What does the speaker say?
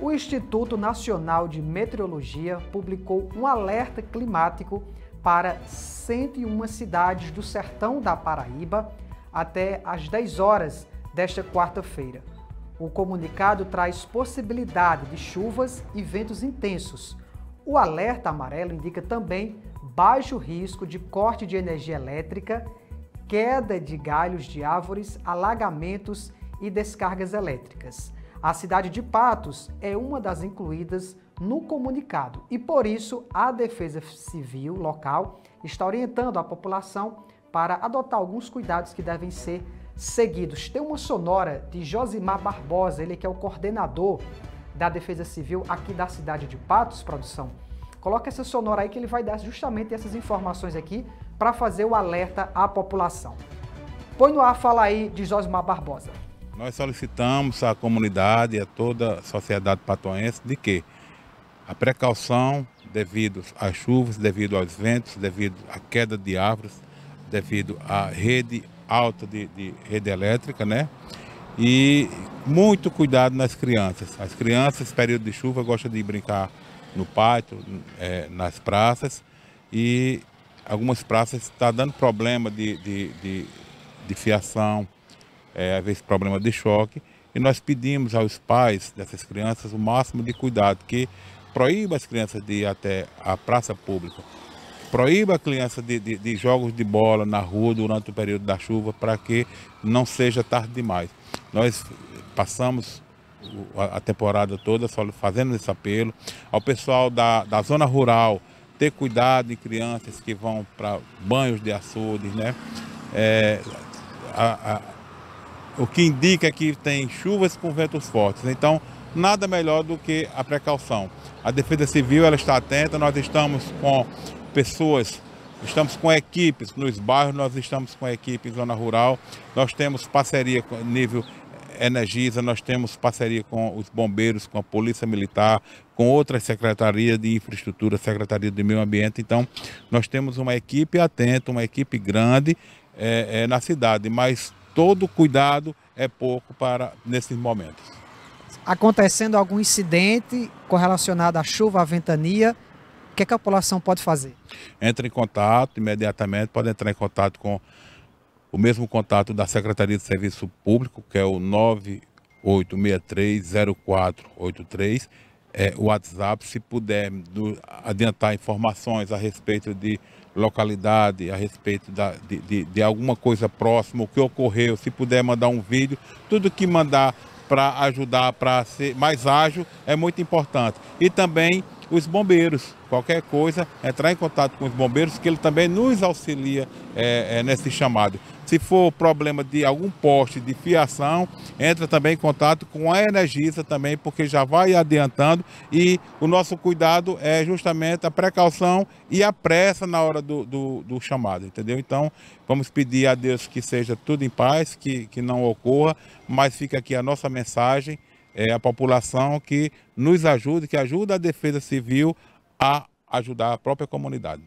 o Instituto Nacional de Meteorologia publicou um alerta climático para 101 cidades do sertão da Paraíba até às 10 horas desta quarta-feira. O comunicado traz possibilidade de chuvas e ventos intensos. O alerta amarelo indica também baixo risco de corte de energia elétrica, queda de galhos de árvores, alagamentos e descargas elétricas. A cidade de Patos é uma das incluídas no comunicado e, por isso, a Defesa Civil local está orientando a população para adotar alguns cuidados que devem ser seguidos. Tem uma sonora de Josimar Barbosa, ele que é o coordenador da Defesa Civil aqui da cidade de Patos, produção. Coloca essa sonora aí que ele vai dar justamente essas informações aqui para fazer o alerta à população. Põe no ar, fala aí de Josimar Barbosa. Nós solicitamos à comunidade e a toda a sociedade patoense de que a precaução devido às chuvas, devido aos ventos, devido à queda de árvores, devido à rede alta de, de rede elétrica, né? E muito cuidado nas crianças. As crianças, período de chuva, gostam de brincar no pátio, é, nas praças. E algumas praças estão tá dando problema de, de, de, de fiação, é, às vezes problema de choque, e nós pedimos aos pais dessas crianças o máximo de cuidado, que proíba as crianças de ir até a praça pública, proíba a criança de, de, de jogos de bola na rua durante o período da chuva, para que não seja tarde demais. Nós passamos a temporada toda fazendo esse apelo ao pessoal da, da zona rural ter cuidado de crianças que vão para banhos de açudes, né? É, a, a, o que indica que tem chuvas com ventos fortes. Então, nada melhor do que a precaução. A Defesa Civil ela está atenta, nós estamos com pessoas, estamos com equipes nos bairros, nós estamos com equipes zona rural, nós temos parceria com nível Energisa, nós temos parceria com os bombeiros, com a Polícia Militar, com outras secretarias de infraestrutura, Secretaria de Meio Ambiente. Então, nós temos uma equipe atenta, uma equipe grande é, é, na cidade, mas todo cuidado é pouco para nesses momentos. Acontecendo algum incidente correlacionado à chuva, à ventania, o que, é que a população pode fazer? Entra em contato imediatamente, pode entrar em contato com o mesmo contato da Secretaria de Serviço Público, que é o 98630483 é, o WhatsApp, se puder do, adiantar informações a respeito de localidade, a respeito da, de, de, de, alguma coisa próxima, o que ocorreu, se puder mandar um vídeo, tudo que mandar para ajudar, para ser mais ágil, é muito importante. E também os bombeiros. Qualquer coisa, entrar em contato com os bombeiros, que ele também nos auxilia é, é, nesse chamado. Se for problema de algum poste de fiação, entra também em contato com a Energisa também, porque já vai adiantando e o nosso cuidado é justamente a precaução e a pressa na hora do, do, do chamado, entendeu? Então, vamos pedir a Deus que seja tudo em paz, que, que não ocorra, mas fica aqui a nossa mensagem é, a população que nos ajude, que ajude a defesa civil a ajudar a própria comunidade.